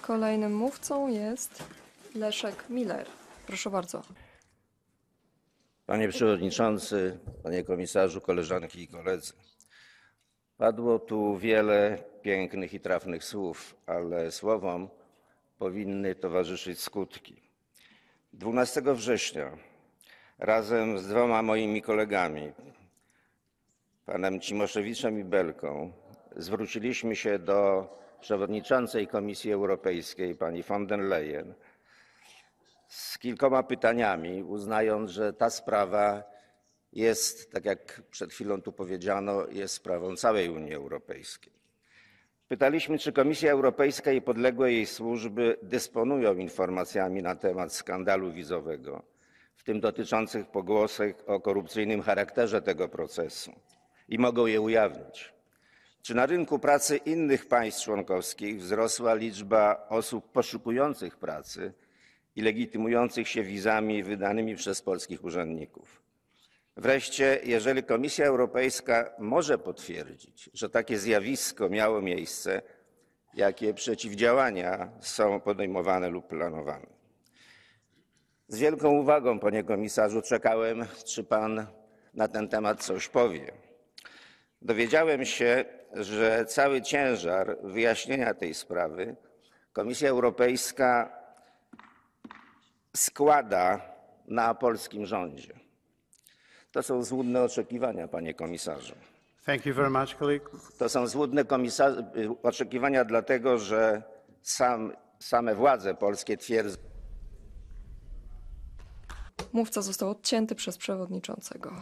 Kolejnym mówcą jest Leszek Miller. Proszę bardzo. Panie Przewodniczący, Panie Komisarzu, koleżanki i koledzy. Padło tu wiele pięknych i trafnych słów, ale słowom powinny towarzyszyć skutki. 12 września razem z dwoma moimi kolegami, panem Cimoszewiczem i Belką, zwróciliśmy się do przewodniczącej Komisji Europejskiej pani von der Leyen z kilkoma pytaniami, uznając, że ta sprawa jest, tak jak przed chwilą tu powiedziano, jest sprawą całej Unii Europejskiej. Pytaliśmy, czy Komisja Europejska i podległe jej służby dysponują informacjami na temat skandalu wizowego, w tym dotyczących pogłosek o korupcyjnym charakterze tego procesu i mogą je ujawnić. Czy na rynku pracy innych państw członkowskich wzrosła liczba osób poszukujących pracy i legitymujących się wizami wydanymi przez polskich urzędników? Wreszcie, jeżeli Komisja Europejska może potwierdzić, że takie zjawisko miało miejsce, jakie przeciwdziałania są podejmowane lub planowane? Z wielką uwagą, panie komisarzu, czekałem, czy pan na ten temat coś powie. Dowiedziałem się, że cały ciężar wyjaśnienia tej sprawy Komisja Europejska składa na polskim rządzie. To są złudne oczekiwania, panie komisarzu. Thank you very much, To są złudne oczekiwania, dlatego że sam, same władze polskie twierdzą. Mówca został odcięty przez przewodniczącego.